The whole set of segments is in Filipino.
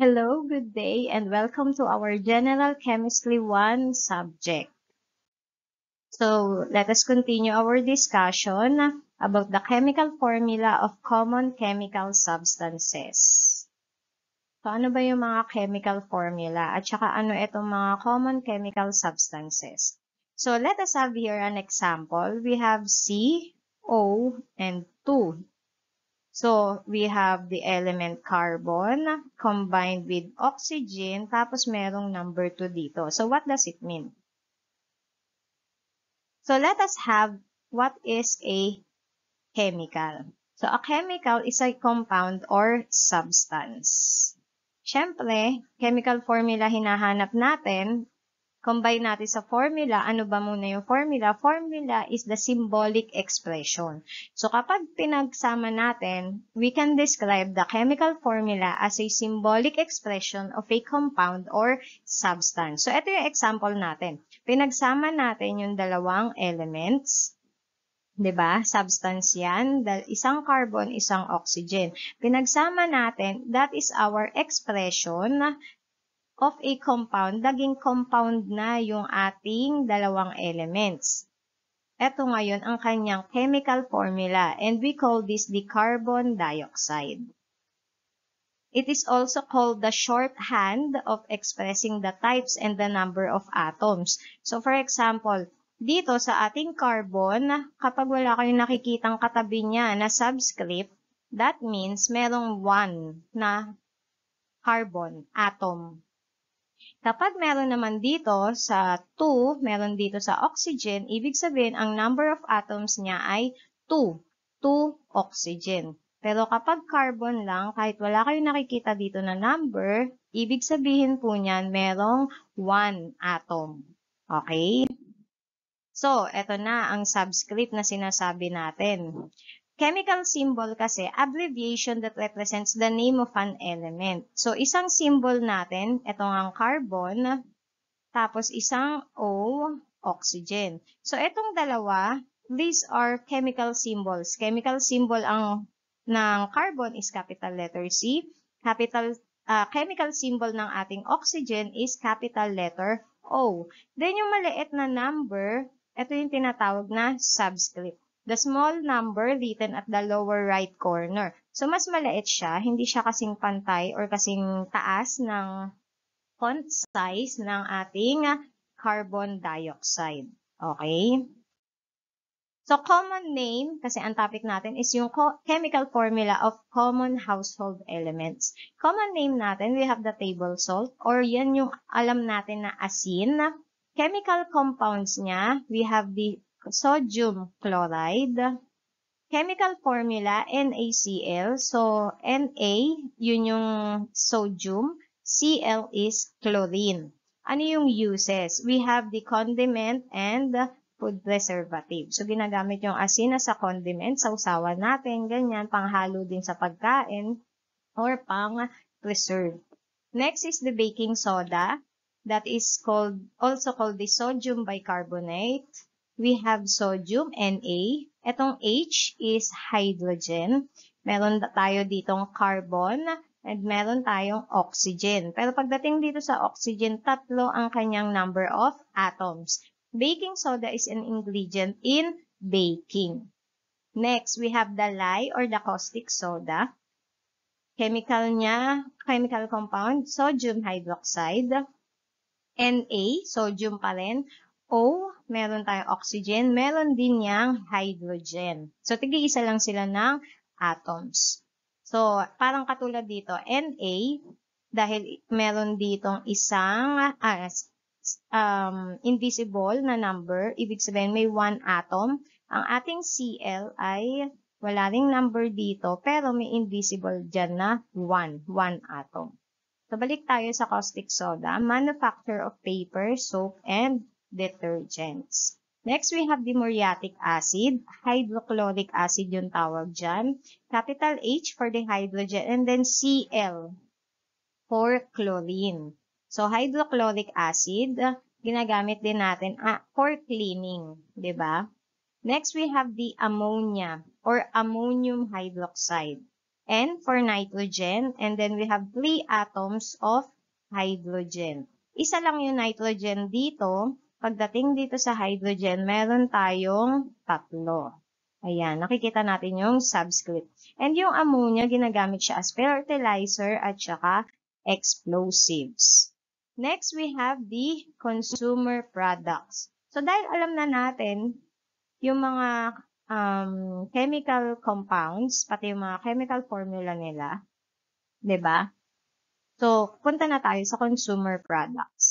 Hello, good day, and welcome to our General Chemistry 1 subject. So, let us continue our discussion about the chemical formula of common chemical substances. So, ano ba yung mga chemical formula? At saka ano itong mga common chemical substances? So, let us have here an example. We have C, O, and 2. So, we have the element carbon combined with oxygen, tapos merong number 2 dito. So, what does it mean? So, let us have what is a chemical. So, a chemical is a compound or substance. Siyempre, chemical formula hinahanap natin combine natin sa formula, ano ba muna yung formula? Formula is the symbolic expression. So kapag pinagsama natin, we can describe the chemical formula as a symbolic expression of a compound or substance. So ito yung example natin. Pinagsama natin yung dalawang elements. 'di ba? Substance 'yan, isang carbon, isang oxygen. Pinagsama natin, that is our expression of a compound, naging compound na yung ating dalawang elements. Ito ngayon ang kanyang chemical formula and we call this the carbon dioxide. It is also called the shorthand of expressing the types and the number of atoms. So for example, dito sa ating carbon, kapag wala kayong nakikitang katabi niya na subscript, that means merong 1 na carbon atom Kapag meron naman dito sa 2, meron dito sa oxygen, ibig sabihin ang number of atoms niya ay 2. 2 oxygen. Pero kapag carbon lang, kahit wala kayong nakikita dito na number, ibig sabihin po niyan merong 1 atom. Okay? So, eto na ang subscript na sinasabi natin. Chemical symbol kasi, abbreviation that represents the name of an element. So, isang symbol natin, ito ang carbon, tapos isang O, oxygen. So, itong dalawa, these are chemical symbols. Chemical symbol ang ng carbon is capital letter C. Capital uh, chemical symbol ng ating oxygen is capital letter O. Then yung maliit na number, ito yung tinatawag na subscript the small number written at the lower right corner. So, mas maliit siya. Hindi siya kasing pantay or kasing taas ng font size ng ating carbon dioxide. Okay? So, common name, kasi ang topic natin is yung chemical formula of common household elements. Common name natin, we have the table salt, or yan yung alam natin na asin. Chemical compounds niya, we have the sodium chloride. Chemical formula, NaCl. So, Na, yun yung sodium. Cl is chlorine. Ano yung uses? We have the condiment and food preservative. So, ginagamit yung asin sa condiment, sa usawa natin, ganyan, panghalo din sa pagkain, or pang-preserve. Next is the baking soda. That is called also called the sodium bicarbonate we have sodium, Na. Itong H is hydrogen. Meron tayo ditong carbon at meron tayong oxygen. Pero pagdating dito sa oxygen, tatlo ang kanyang number of atoms. Baking soda is an ingredient in baking. Next, we have the lye or the caustic soda. Chemical niya, chemical compound, sodium hydroxide. Na, sodium pa rin. O, meron tayong oxygen, meron din yang hydrogen. So, tig isa lang sila ng atoms. So, parang katulad dito, Na, dahil meron ditong isang uh, um, invisible na number, ibig sabihin may one atom. Ang ating Cl ay wala ring number dito, pero may invisible dyan na 1, 1 atom. So, balik tayo sa caustic soda, manufacture of paper, soap, and detergents. Next, we have the muriatic acid. Hydrochloric acid yung tawag dyan. Capital H for the hydrogen and then Cl for chlorine. So, hydrochloric acid, ginagamit din natin ah, for cleaning, ba? Diba? Next, we have the ammonia or ammonium hydroxide. N for nitrogen, and then we have three atoms of hydrogen. Isa lang yung nitrogen dito, Pagdating dito sa hydrogen, meron tayong tatlo. Ayan, nakikita natin yung subscript. And yung ammonia, ginagamit siya as fertilizer at saka explosives. Next, we have the consumer products. So, dahil alam na natin yung mga um, chemical compounds, pati yung mga chemical formula nila, ba? Diba? So, punta na tayo sa consumer products.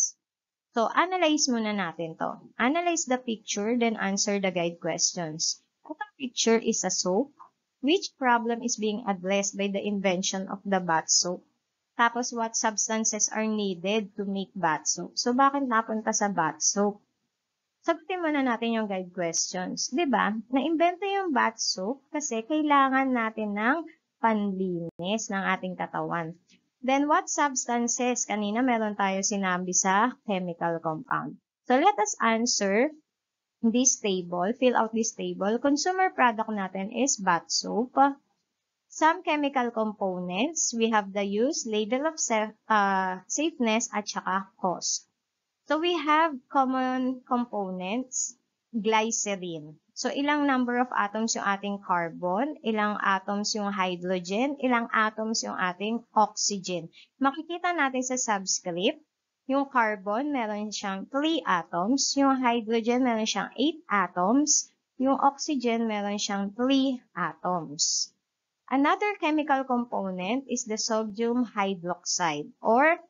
So, analyze muna natin to. Analyze the picture, then answer the guide questions. Itong picture is a soap. Which problem is being addressed by the invention of the bath soap? Tapos, what substances are needed to make bath soap? So, bakit napunta sa bath soap? Sagutin muna natin yung guide questions. ba? Diba? Na-invento yung bath soap kasi kailangan natin ng panlinis ng ating katawan. Then what substances? Kanina meron tayo sinabi sa chemical compound. So let us answer this table, fill out this table. Consumer product natin is bath soap. Some chemical components, we have the use, label of safe, uh, ah, safeness, at saka cost. So we have common components, glycerin. So, ilang number of atoms yung ating carbon, ilang atoms yung hydrogen, ilang atoms yung ating oxygen. Makikita natin sa subscript, yung carbon, meron siyang 3 atoms. Yung hydrogen, meron siyang 8 atoms. Yung oxygen, meron siyang 3 atoms. Another chemical component is the sodium hydroxide or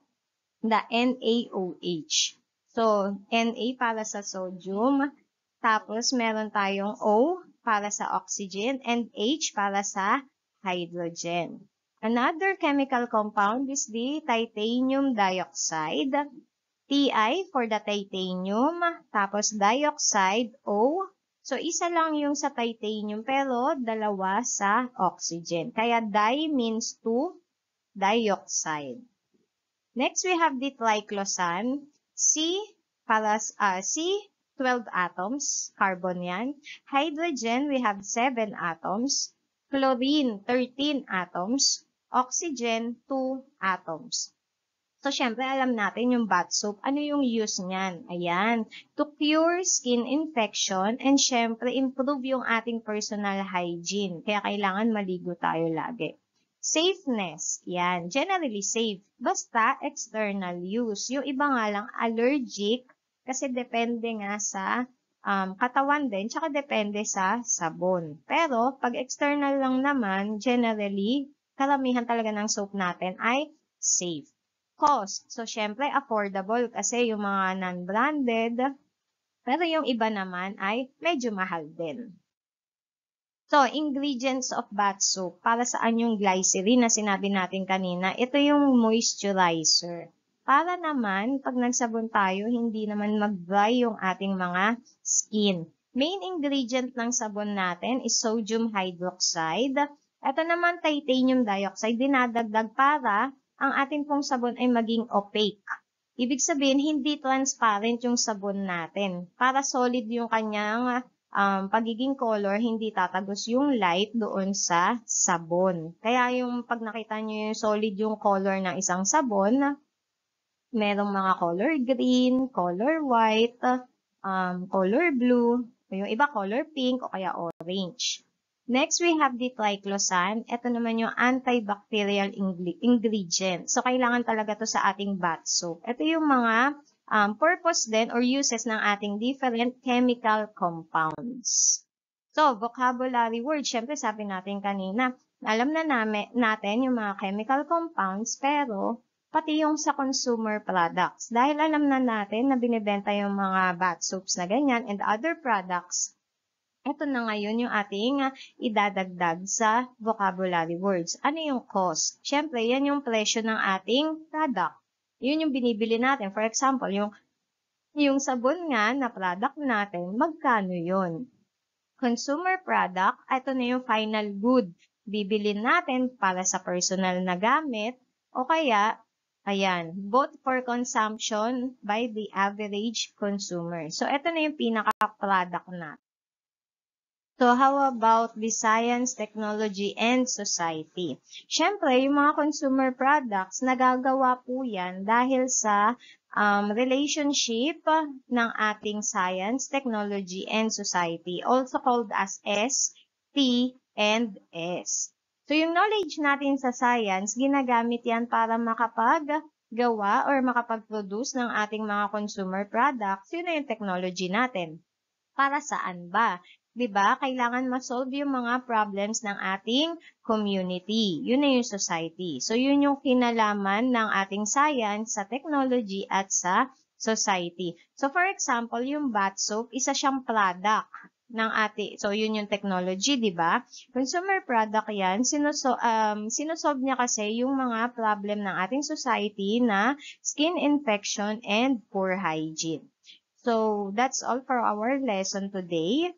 the NaOH. So, Na para sa sodium, tapos, meron tayong O para sa oxygen and H para sa hydrogen. Another chemical compound is the titanium dioxide. Ti for the titanium, tapos dioxide, O. So, isa lang yung sa titanium, pero dalawa sa oxygen. Kaya di means two, dioxide. Next, we have the triclosan. C para uh, C 12 atoms. Carbon yan. Hydrogen, we have 7 atoms. Chlorine, 13 atoms. Oxygen, 2 atoms. So, syempre, alam natin yung bath soap. Ano yung use niyan? Ayan. To cure skin infection and syempre, improve yung ating personal hygiene. Kaya kailangan maligo tayo lagi. Safeness, yan. Generally safe. Basta external use. Yung iba nga lang allergic kasi depende nga sa um, katawan din, tsaka depende sa sabon. Pero, pag external lang naman, generally, karamihan talaga ng soap natin ay safe. Cost. So, syempre, affordable kasi yung mga non-branded. Pero yung iba naman ay medyo mahal din. So, ingredients of bath soap. Para saan yung glycerin na sinabi natin kanina? Ito yung moisturizer para naman pag nagsabon tayo, hindi naman mag-dry yung ating mga skin. Main ingredient ng sabon natin is sodium hydroxide. Ito naman titanium dioxide, dinadagdag para ang atin pong sabon ay maging opaque. Ibig sabihin, hindi transparent yung sabon natin. Para solid yung kanyang um, pagiging color, hindi tatagos yung light doon sa sabon. Kaya yung pag nakita nyo yung solid yung color ng isang sabon, merong mga color green, color white, um, color blue, o yung iba color pink o kaya orange. Next, we have the triclosan. Ito naman yung antibacterial ingredient. So, kailangan talaga to sa ating bath soap. Ito yung mga um, purpose then or uses ng ating different chemical compounds. So, vocabulary word. Siyempre, sabi natin kanina, alam na namin, natin yung mga chemical compounds, pero pati yung sa consumer products. Dahil alam na natin na binibenta yung mga bath soaps na ganyan and other products, ito na ngayon yung ating uh, idadagdag sa vocabulary words. Ano yung cost? Siyempre, yan yung presyo ng ating product. Yun yung binibili natin. For example, yung, yung sabon nga na product natin, magkano yun? Consumer product, ito na yung final good. Bibili natin para sa personal na gamit o kaya Ayan, both for consumption by the average consumer. So, ito na yung pinaka-product natin. So, how about the science, technology, and society? Siyempre, yung mga consumer products, nagagawa po yan dahil sa um, relationship ng ating science, technology, and society, also called as S, T, and S. So, yung knowledge natin sa science, ginagamit yan para makapag gawa or makapag-produce ng ating mga consumer products. Yun na yung technology natin. Para saan ba? 'di ba? Kailangan ma-solve yung mga problems ng ating community. Yun na yung society. So yun yung kinalaman ng ating science sa technology at sa society. So for example, yung bath soap, isa siyang product ng ati. So, yun yung technology, di ba? Consumer product yan, sinuso, um, sinusolve niya kasi yung mga problem ng ating society na skin infection and poor hygiene. So, that's all for our lesson today.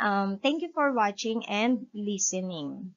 Um, thank you for watching and listening.